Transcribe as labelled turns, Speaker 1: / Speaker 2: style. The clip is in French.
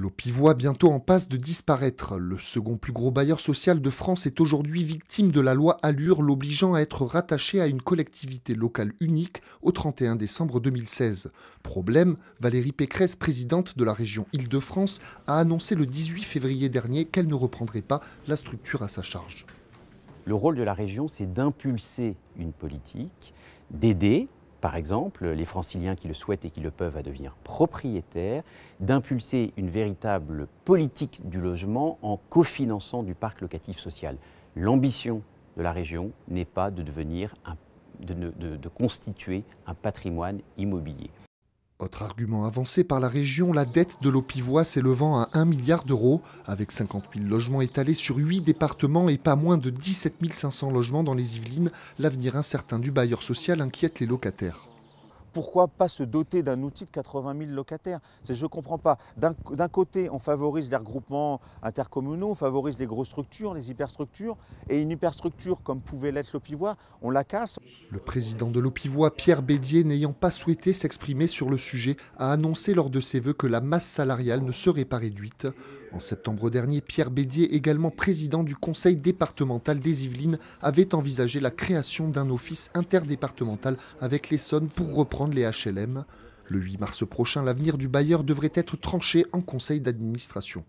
Speaker 1: L'Opivois, bientôt en passe de disparaître, le second plus gros bailleur social de France est aujourd'hui victime de la loi Allure l'obligeant à être rattaché à une collectivité locale unique au 31 décembre 2016. Problème, Valérie Pécresse, présidente de la région Île-de-France, a annoncé le 18 février dernier qu'elle ne reprendrait pas la structure à sa charge.
Speaker 2: Le rôle de la région, c'est d'impulser une politique, d'aider par exemple, les franciliens qui le souhaitent et qui le peuvent à devenir propriétaires, d'impulser une véritable politique du logement en cofinançant du parc locatif social. L'ambition de la région n'est pas de devenir de constituer un patrimoine immobilier.
Speaker 1: Autre argument avancé par la région, la dette de l'Opivois s'élevant à 1 milliard d'euros, avec 50 000 logements étalés sur 8 départements et pas moins de 17 500 logements dans les Yvelines, l'avenir incertain du bailleur social inquiète les locataires
Speaker 3: pourquoi pas se doter d'un outil de 80 000 locataires Je ne comprends pas. D'un côté, on favorise les regroupements intercommunaux, on favorise les grosses structures, les hyperstructures, et une hyperstructure comme pouvait l'être l'Opivois,
Speaker 1: on la casse. Le président de l'Opivois, Pierre Bédier, n'ayant pas souhaité s'exprimer sur le sujet, a annoncé lors de ses voeux que la masse salariale ne serait pas réduite. En septembre dernier, Pierre Bédier, également président du conseil départemental des Yvelines, avait envisagé la création d'un office interdépartemental avec l'Essonne pour reprendre les HLM. Le 8 mars prochain, l'avenir du bailleur devrait être tranché en conseil d'administration.